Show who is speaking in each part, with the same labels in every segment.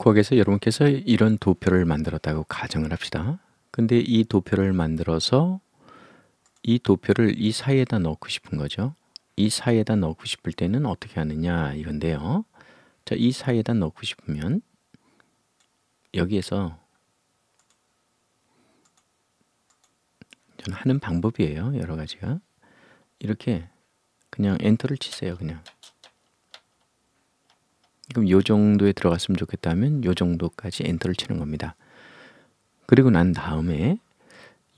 Speaker 1: 국학에서 여러분께서 이런 도표를 만들었다고 가정을 합시다. 근데 이 도표를 만들어서 이 도표를 이 사이에다 넣고 싶은 거죠. 이 사이에다 넣고 싶을 때는 어떻게 하느냐 이건데요. 자, 이 사이에다 넣고 싶으면 여기에서 저는 하는 방법이에요. 여러 가지가. 이렇게 그냥 엔터를 치세요. 그냥. 그럼 이 정도에 들어갔으면 좋겠다면 이 정도까지 엔터를 치는 겁니다. 그리고 난 다음에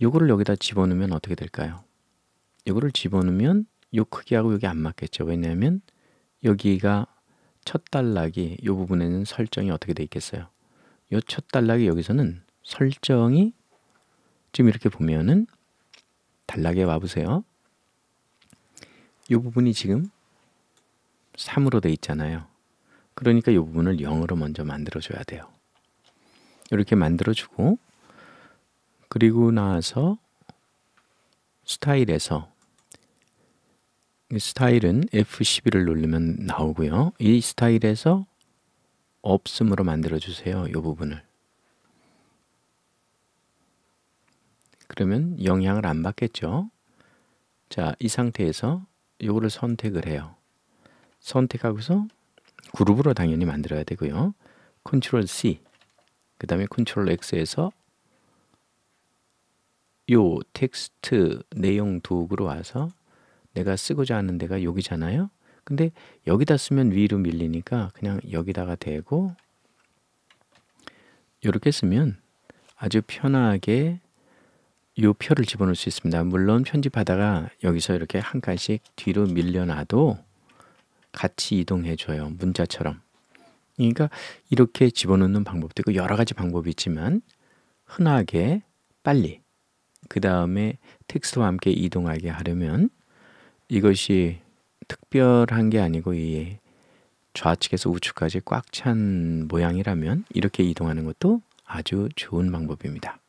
Speaker 1: 요거를 여기다 집어넣으면 어떻게 될까요? 요거를 집어넣으면 요 크기하고 여기 안 맞겠죠. 왜냐하면 여기가 첫 단락이 요 부분에는 설정이 어떻게 돼 있겠어요? 요첫 단락이 여기서는 설정이 지금 이렇게 보면은 단락에 와보세요. 요 부분이 지금 3으로 돼 있잖아요. 그러니까 이 부분을 0으로 먼저 만들어줘야 돼요. 이렇게 만들어주고 그리고 나서 스타일에서 스타일은 F12를 누르면 나오고요. 이 스타일에서 없음으로 만들어주세요. 이 부분을. 그러면 영향을 안 받겠죠. 자, 이 상태에서 이거를 선택을 해요. 선택하고서 그룹으로 당연히 만들어야 되고요. 컨트롤 C 그 다음에 컨트롤 X에서 요 텍스트 내용 도구로 와서 내가 쓰고자 하는 데가 여기잖아요. 근데 여기다 쓰면 위로 밀리니까 그냥 여기다가 대고 이렇게 쓰면 아주 편하게 요 표를 집어넣을 수 있습니다. 물론 편집하다가 여기서 이렇게 한 칸씩 뒤로 밀려나도 같이 이동해줘요. 문자처럼. 그러니까 이렇게 집어넣는 방법도 있고 여러 가지 방법이 있지만 흔하게 빨리 그 다음에 텍스트와 함께 이동하게 하려면 이것이 특별한 게 아니고 이 좌측에서 우측까지 꽉 찬 모양이라면 이렇게 이동하는 것도 아주 좋은 방법입니다.